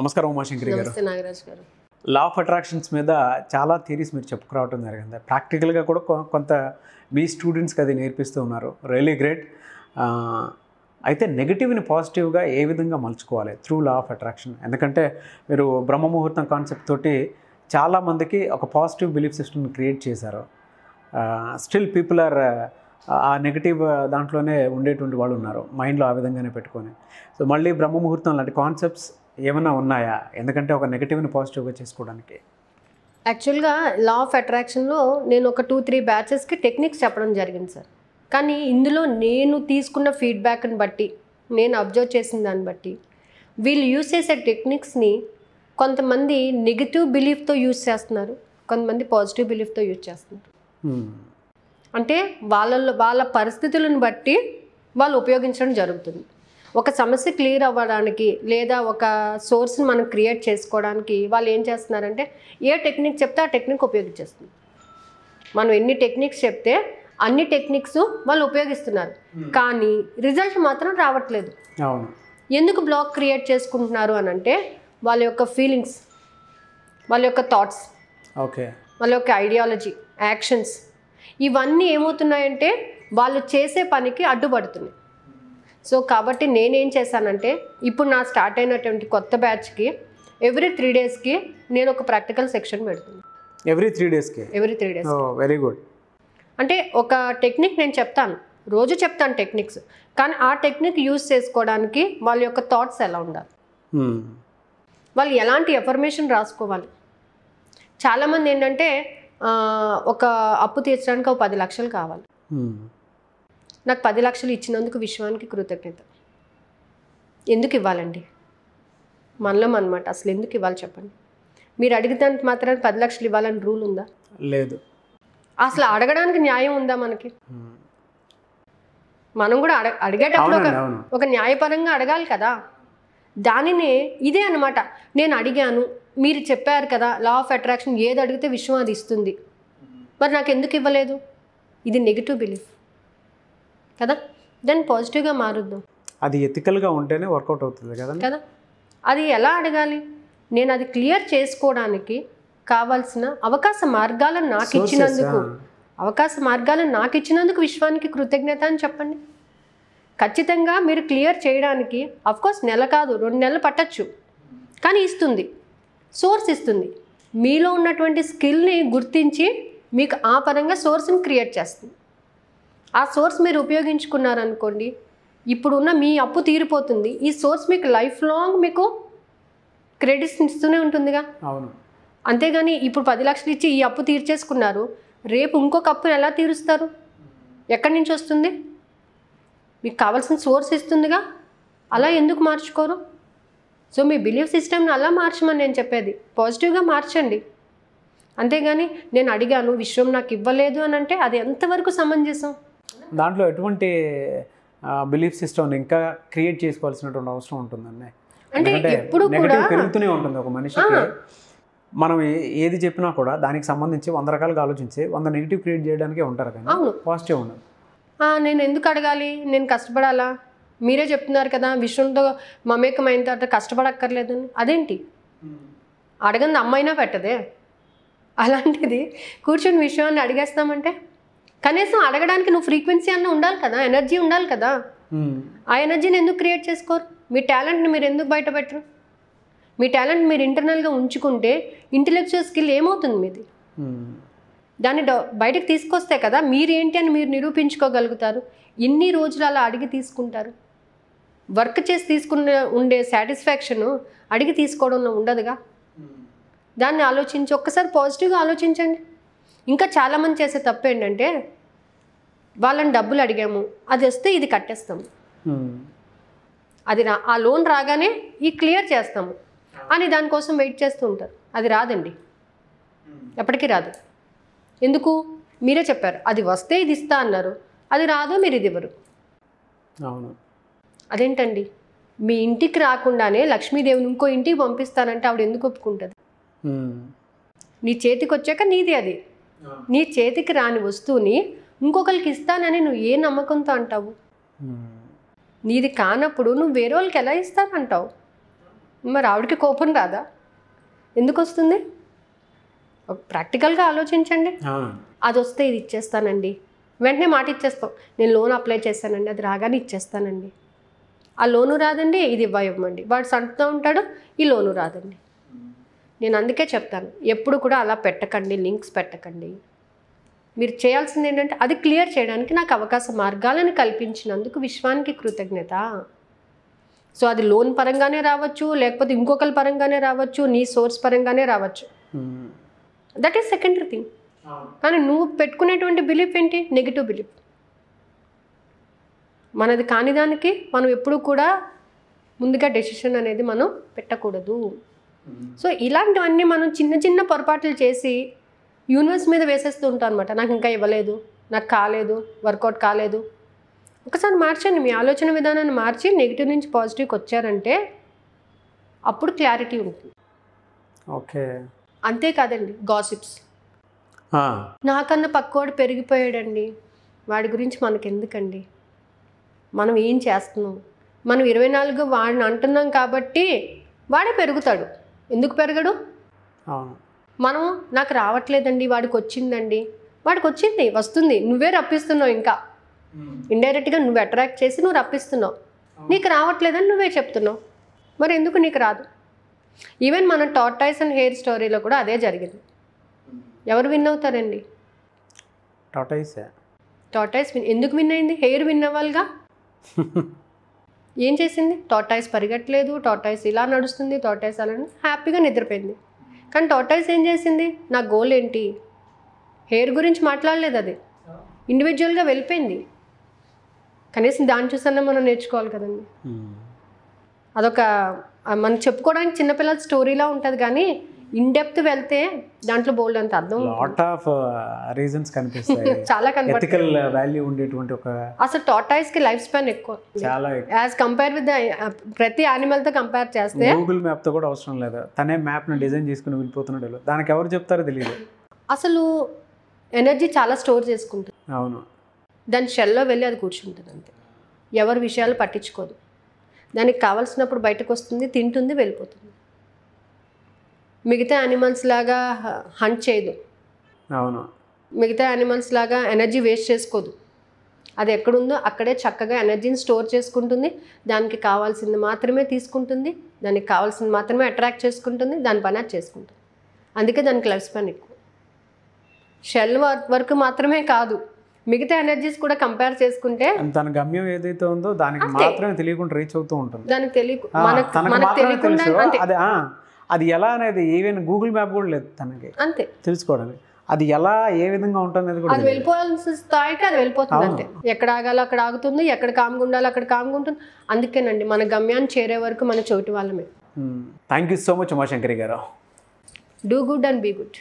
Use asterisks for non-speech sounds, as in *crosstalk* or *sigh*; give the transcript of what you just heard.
నమస్కారం ఉమాశంకర్ గారు law of attractions మీద చాలా థీరీస్ మీరు చెప్పుకురావటం జరిగింది ప్రాక్టికల్గా కూడా కొంత మీ స్టూడెంట్స్కి అది నేర్పిస్తూ ఉన్నారు రియలీ గ్రేట్ అయితే నెగిటివ్ని పాజిటివ్గా ఏ విధంగా మలుచుకోవాలి త్రూ లా ఆఫ్ అట్రాక్షన్ ఎందుకంటే మీరు బ్రహ్మముహూర్తం కాన్సెప్ట్ తోటి చాలామందికి ఒక పాజిటివ్ బిలీఫ్ సిస్టమ్ని క్రియేట్ చేశారు స్టిల్ పీపుల్ ఆర్ ఆ నెగిటివ్ దాంట్లోనే ఉండేటువంటి వాళ్ళు ఉన్నారు మైండ్లో ఆ విధంగానే పెట్టుకొని సో మళ్ళీ బ్రహ్మముహూర్తం లాంటి కాన్సెప్ట్స్ ఏమైనా ఉన్నాయా ఎందుకంటే ఒక నెగిటివ్ని పాజిటివ్గా చేసుకోవడానికి యాక్చువల్గా లా ఆఫ్ అట్రాక్షన్లో నేను ఒక టూ త్రీ బ్యాచెస్కి టెక్నిక్స్ చెప్పడం జరిగింది సార్ కానీ ఇందులో నేను తీసుకున్న ఫీడ్బ్యాక్ని బట్టి నేను అబ్జర్వ్ చేసిన దాన్ని బట్టి వీళ్ళు యూజ్ చేసే టెక్నిక్స్ని కొంతమంది నెగిటివ్ బిలీఫ్తో యూజ్ చేస్తున్నారు కొంతమంది పాజిటివ్ బిలీఫ్తో యూజ్ చేస్తున్నారు hmm. అంటే వాళ్ళ వాళ్ళ పరిస్థితులను బట్టి వాళ్ళు ఉపయోగించడం జరుగుతుంది ఒక సమస్య క్లియర్ అవ్వడానికి లేదా ఒక సోర్స్ని మనం క్రియేట్ చేసుకోవడానికి వాళ్ళు ఏం చేస్తున్నారంటే ఏ టెక్నిక్ చెప్తే ఆ టెక్నిక్ ఉపయోగించేస్తుంది మనం ఎన్ని టెక్నిక్స్ చెప్తే అన్ని టెక్నిక్స్ వాళ్ళు ఉపయోగిస్తున్నారు hmm. కానీ రిజల్ట్ మాత్రం రావట్లేదు ఎందుకు బ్లాక్ క్రియేట్ చేసుకుంటున్నారు అని అంటే వాళ్ళ యొక్క ఫీలింగ్స్ వాళ్ళ యొక్క థాట్స్ ఓకే వాళ్ళ యొక్క ఐడియాలజీ యాక్షన్స్ ఇవన్నీ ఏమవుతున్నాయంటే వాళ్ళు చేసే పనికి అడ్డుపడుతున్నాయి సో కాబట్టి నేనేం చేశానంటే ఇప్పుడు నా స్టార్ట్ అయినటువంటి కొత్త బ్యాచ్కి ఎవ్రీ త్రీ డేస్కి నేను ఒక ప్రాక్టికల్ సెక్షన్ పెడుతున్నాను ఎవ్రీ త్రీ డేస్కి every three days very good అంటే ఒక టెక్నిక్ నేను చెప్తాను రోజు చెప్తాను టెక్నిక్స్ కానీ ఆ టెక్నిక్ యూజ్ చేసుకోవడానికి వాళ్ళ యొక్క థాట్స్ ఎలా ఉండాలి వాళ్ళు ఎలాంటి ఎఫర్మేషన్ రాసుకోవాలి చాలామంది ఏంటంటే ఒక అప్పు తీర్చడానికి ఒక పది లక్షలు కావాలి నాకు పది లక్షలు ఇచ్చినందుకు విశ్వానికి కృతజ్ఞత ఎందుకు ఇవ్వాలండి మనలో అనమాట అసలు ఎందుకు ఇవ్వాలి చెప్పండి మీరు అడిగితే మాత్రం పది లక్షలు ఇవ్వాలని రూల్ ఉందా లేదు అసలు అడగడానికి న్యాయం ఉందా మనకి మనం కూడా అడగ అడిగేటప్పుడు ఒక ఒక న్యాయపరంగా అడగాలి కదా దానిని ఇదే అనమాట నేను అడిగాను మీరు చెప్పారు కదా లా ఆఫ్ అట్రాక్షన్ ఏది అడిగితే విశ్వం అది ఇస్తుంది మరి నాకు ఎందుకు ఇవ్వలేదు ఇది నెగిటివ్ బిలీఫ్ కదా దాన్ని పాజిటివ్గా మారుద్దాం అది ఎథికల్గా ఉంటేనే వర్కౌట్ అవుతుంది కదా కదా అది ఎలా అడగాలి నేను అది క్లియర్ చేసుకోవడానికి కావాల్సిన అవకాశ మార్గాలను నాకు ఇచ్చినందుకు అవకాశ మార్గాలను నాకు ఇచ్చినందుకు విశ్వానికి కృతజ్ఞత అని చెప్పండి ఖచ్చితంగా మీరు క్లియర్ చేయడానికి అఫ్కోర్స్ నెల కాదు రెండు నెలలు పట్టచ్చు కానీ ఇస్తుంది సోర్స్ ఇస్తుంది మీలో ఉన్నటువంటి స్కిల్ని గుర్తించి మీకు ఆ పరంగా సోర్స్ని క్రియేట్ చేస్తుంది ఆ సోర్స్ మీరు ఉపయోగించుకున్నారనుకోండి ఇప్పుడున్న మీ అప్పు తీరిపోతుంది ఈ సోర్స్ మీకు లైఫ్ లాంగ్ మీకు క్రెడిట్స్ ఇస్తూనే ఉంటుందిగా అవును అంతేగాని ఇప్పుడు పది లక్షలు ఇచ్చి ఈ అప్పు తీర్చేసుకున్నారు రేపు ఇంకొక అప్పును ఎలా తీరుస్తారు ఎక్కడి నుంచి వస్తుంది మీకు కావాల్సిన సోర్స్ ఇస్తుందిగా అలా ఎందుకు మార్చుకోరు సో మీ బిలీఫ్ సిస్టమ్ని అలా మార్చమని నేను చెప్పేది పాజిటివ్గా మార్చండి అంతేగాని నేను అడిగాను విశ్వం నాకు ఇవ్వలేదు అని అంటే అది ఎంతవరకు సమంజసం దాంట్లో ఎటువంటి బిలీఫ్ సిస్టమ్ని ఇంకా క్రియేట్ చేసుకోవాల్సినటువంటి అవసరం ఉంటుందండి అంటే నెగటివ్ పెరుగుతూనే ఉంటుంది ఒక మనిషికి మనం ఏది చెప్పినా కూడా దానికి సంబంధించి వంద రకాలుగా ఆలోచించి వంద నెగిటివ్ క్రియేట్ చేయడానికే ఉంటారు కానీ పాజిటివ్ ఉండదు నేను ఎందుకు అడగాలి నేను కష్టపడాలా మీరే చెప్తున్నారు కదా విషయంతో మమేకమైన తర్వాత కష్టపడక్కర్లేదని అదేంటి అడగంది అమ్మైనా పెట్టదే అలాంటిది కూర్చొని విషయాన్ని అడిగేస్తామంటే కనీసం అడగడానికి నువ్వు ఫ్రీక్వెన్సీ అన్న ఉండాలి కదా ఎనర్జీ ఉండాలి కదా ఆ ఎనర్జీని ఎందుకు క్రియేట్ చేసుకోరు మీ టాలెంట్ని మీరు ఎందుకు బయట పెట్టరు మీ టాలెంట్ మీరు ఇంటర్నల్గా ఉంచుకుంటే ఇంటెలెక్చువల్ స్కిల్ ఏమవుతుంది మీది దాన్ని బయటకు తీసుకొస్తే కదా మీరేంటి అని మీరు నిరూపించుకోగలుగుతారు ఎన్ని రోజులు అలా అడిగి తీసుకుంటారు వర్క్ చేసి తీసుకున్న ఉండే సాటిస్ఫాక్షను అడిగి తీసుకోవడంలో ఉండదుగా దాన్ని ఆలోచించి ఒక్కసారి పాజిటివ్గా ఆలోచించండి ఇంకా చాలామంది చేసే తప్పు ఏంటంటే వాళ్ళని డబ్బులు అడిగాము అది వస్తే ఇది కట్టేస్తాం అది రా ఆ లోన్ రాగానే ఈ క్లియర్ చేస్తాము అని దానికోసం వెయిట్ చేస్తూ ఉంటారు అది రాదండి ఎప్పటికీ రాదు ఎందుకు మీరే చెప్పారు అది వస్తే ఇది ఇస్తా అన్నారు అది రాదో మీరు ఇది ఇవ్వరు అవును అదేంటండి మీ ఇంటికి రాకుండానే లక్ష్మీదేవిని ఇంకో ఇంటికి పంపిస్తానంటే ఆవిడ ఎందుకు ఒప్పుకుంటుంది నీ చేతికి వచ్చాక నీది అది నీ చేతికి రాని వస్తువుని ఇంకొకరికి ఇస్తానని నువ్వు ఏ నమ్మకంతో అంటావు నీది కానప్పుడు నువ్వు వేరే వాళ్ళకి ఎలా ఇస్తానంటావు మరి ఆవిడకి కోపం రాదా ఎందుకు వస్తుంది ప్రాక్టికల్గా ఆలోచించండి అది వస్తే ఇది ఇచ్చేస్తానండి వెంటనే మాట ఇచ్చేస్తాం నేను లోన్ అప్లై చేస్తానండి అది రాగానే ఇచ్చేస్తానండి ఆ లోను రాదండి ఇది ఇవ్వ ఇవ్వమండి వాడు సంటుతూ ఉంటాడు ఈ లోను రాదండి నేను అందుకే చెప్తాను ఎప్పుడు కూడా అలా పెట్టకండి లింక్స్ పెట్టకండి మీరు చేయాల్సింది ఏంటంటే అది క్లియర్ చేయడానికి నాకు అవకాశ మార్గాలను కల్పించినందుకు విశ్వానికి కృతజ్ఞత సో అది లోన్ పరంగానే రావచ్చు లేకపోతే ఇంకొకరి పరంగానే రావచ్చు నీ సోర్స్ పరంగానే రావచ్చు దట్ ఈస్ సెకండరీ థింగ్ కానీ నువ్వు పెట్టుకునేటువంటి బిలీఫ్ ఏంటి నెగిటివ్ బిలీఫ్ మనది కాని దానికి మనం ఎప్పుడు కూడా ముందుగా డెసిషన్ అనేది మనం పెట్టకూడదు Mm-hmm. సో ఇలాంటివన్నీ మనం చిన్న చిన్న పొరపాట్లు చేసి యూనివర్స్ మీద వేసేస్తూ ఉంటాం అనమాట నాకు ఇంకా ఇవ్వలేదు నాకు కాలేదు వర్కౌట్ కాలేదు ఒకసారి మార్చండి మీ ఆలోచన విధానాన్ని మార్చి నెగిటివ్ నుంచి పాజిటివ్కి వచ్చారంటే అప్పుడు క్లారిటీ ఉంటుంది ఓకే అంతేకాదండి గాసిప్స్ నాకన్నా పక్కోడు పెరిగిపోయాడండి వాడి గురించి మనకెందుకండి మనం ఏం చేస్తున్నాం మనం ఇరవై నాలుగు వాడిని అంటున్నాం కాబట్టి వాడే పెరుగుతాడు ఎందుకు పెరగడు మనం నాకు రావట్లేదండి వాడికి వచ్చిందండి వాడికి వచ్చింది వస్తుంది నువ్వే రప్పిస్తున్నావు ఇంకా ఇండైరెక్ట్గా నువ్వు అట్రాక్ట్ చేసి నువ్వు రప్పిస్తున్నావు నీకు రావట్లేదని నువ్వే చెప్తున్నావు మరి ఎందుకు నీకు రాదు ఈవెన్ మన టార్టైస్ అండ్ హెయిర్ స్టోరీలో కూడా అదే జరిగింది ఎవరు విన్ అవుతారండి టోటైస్ టోటైస్ విన్ ఎందుకు విన్ అయింది హెయిర్ విన్ అవ్వాలిగా *laughs* ఏం చేసింది టోటాయిస్ పరిగట్టలేదు టోటాయిస్ ఇలా నడుస్తుంది టోటాయిస్ అలా హ్యాపీగా నిద్రపోయింది కానీ టోటాయిస్ ఏం చేసింది నా గోల్ ఏంటి హెయిర్ గురించి మాట్లాడలేదు అది ఇండివిజువల్గా వెళ్ళిపోయింది కనీసం దాని చూసన్నా మనం నేర్చుకోవాలి కదండి hmm. అదొక మనం చెప్పుకోవడానికి చిన్నపిల్లల స్టోరీలా ఉంటుంది కానీ ఇన్ డెప్త్ వెళ్తే దాంట్లో బోల్డ్ అంత అర్థం లాట్ ఆఫ్ రీజన్స్ కనిపిస్తాయి *laughs* చాలా ఎథికల్ వాల్యూ uh, ఉండేటువంటి ఒక అసలు టాటాయిస్ కి లైఫ్ స్పాన్ ఎక్కువ చాలా యాజ్ కంపేర్ విత్ ప్రతి యానిమల్ తో కంపేర్ చేస్తే గూగుల్ మ్యాప్ తో కూడా అవసరం లేదు తనే మ్యాప్ ను డిజైన్ చేసుకుని వెళ్ళిపోతున్నాడు దానికి ఎవరు చెప్తారో తెలియదు అసలు ఎనర్జీ చాలా స్టోర్ చేసుకుంటుంది అవును దాని షెల్లో వెళ్ళి అది కూర్చుంటుంది అంతే ఎవరి విషయాలు పట్టించుకోదు దానికి కావాల్సినప్పుడు బయటకు వస్తుంది తింటుంది వెళ్ళిపోతుంది మిగతా యానిమల్స్ లాగా హంట్ చేయదు అవును మిగతా యానిమల్స్ లాగా ఎనర్జీ వేస్ట్ చేసుకోదు అది ఎక్కడుందో అక్కడే చక్కగా ఎనర్జీని స్టోర్ చేసుకుంటుంది దానికి కావాల్సింది మాత్రమే తీసుకుంటుంది దానికి కావాల్సింది మాత్రమే అట్రాక్ట్ చేసుకుంటుంది దాని పని అది చేసుకుంటుంది అందుకే దానికి లైఫ్ స్పాన్ ఎక్కువ షెల్ వర్క్ మాత్రమే కాదు మిగతా ఎనర్జీస్ కూడా కంపేర్ చేసుకుంటే దాని గమ్యం ఏదైతే ఉందో దానికి మాత్రమే తెలియకుండా రీచ్ అవుతూ ఉంటుంది దానికి మనకు మనకు తెలియకుండా అది ఎలా అనేది ఈవెన్ గూగుల్ మ్యాప్ కూడా లేదు తనకి అంతే తెలుసుకోవడానికి అది ఎలా ఏ విధంగా ఉంటుంది అది కూడా అది వెళ్ళిపోవాల్సిన స్థాయికి అది వెళ్ళిపోతుంది అంతే ఎక్కడ ఆగాలో అక్కడ ఆగుతుంది ఎక్కడ కామ్గుండాలో అక్కడ కామ్గుంటుంది అందుకేనండి మన గమ్యాన్ని చేరే వరకు మన చోటు వాళ్ళమే thank you so much Umashankari గారు do good and be good